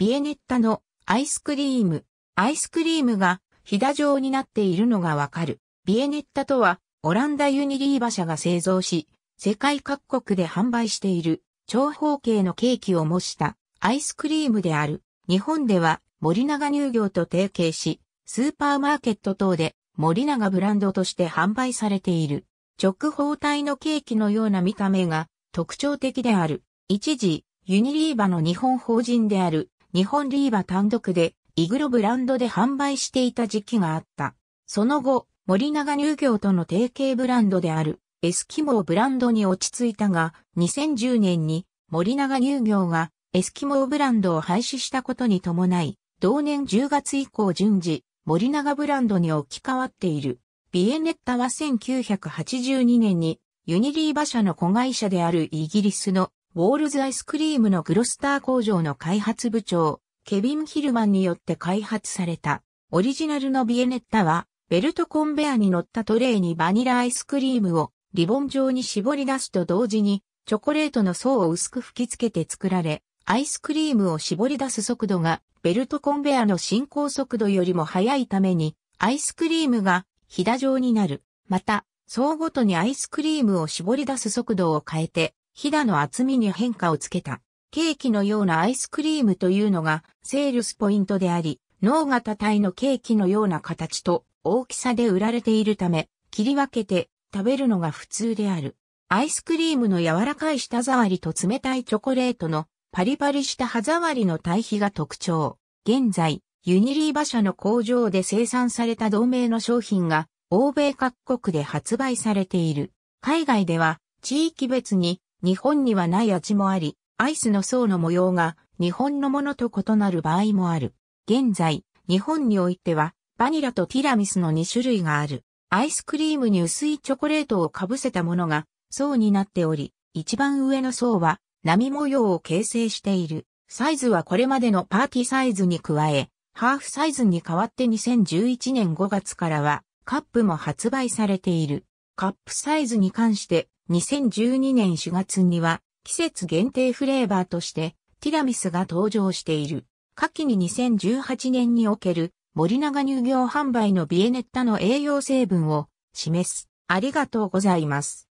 ビエネッタのアイスクリーム。アイスクリームがひだ状になっているのがわかる。ビエネッタとは、オランダユニリーバ社が製造し、世界各国で販売している長方形のケーキを模したアイスクリームである。日本では森永乳業と提携し、スーパーマーケット等で森永ブランドとして販売されている。直方体のケーキのような見た目が特徴的である。一時、ユニリーバの日本法人である日本リーバ単独で、イグロブランドで販売していた時期があった。その後、森永乳業との提携ブランドである、エスキモーブランドに落ち着いたが、2010年に森永乳業がエスキモーブランドを廃止したことに伴い、同年10月以降順次、森永ブランドに置き換わっている。ビエネッタは1982年にユニリーバ社の子会社であるイギリスのウォールズアイスクリームのグロスター工場の開発部長、ケビン・ヒルマンによって開発された。オリジナルのビエネッタは、ベルトコンベアに乗ったトレイにバニラアイスクリームをリボン状に絞り出すと同時に、チョコレートの層を薄く吹き付けて作られ、アイスクリームを絞り出す速度がベルトコンベアの進行速度よりも速いために、アイスクリームがひだ状になる。また、層ごとにアイスクリームを絞り出す速度を変えて、ひだの厚みに変化をつけた。ケーキのようなアイスクリームというのがセールスポイントであり、脳型体のケーキのような形と大きさで売られているため、切り分けて食べるのが普通である。アイスクリームの柔らかい舌触りと冷たいチョコレートのパリパリした歯触りの対比が特徴。現在、ユニリーバ社の工場で生産された同名の商品が欧米各国で発売されている。海外では地域別に日本にはない味もあり、アイスの層の模様が日本のものと異なる場合もある。現在、日本においては、バニラとティラミスの2種類がある。アイスクリームに薄いチョコレートをかぶせたものが層になっており、一番上の層は波模様を形成している。サイズはこれまでのパーティーサイズに加え、ハーフサイズに変わって2011年5月からはカップも発売されている。カップサイズに関して2012年4月には季節限定フレーバーとしてティラミスが登場している。夏季に2018年における森永乳業販売のビエネッタの栄養成分を示す。ありがとうございます。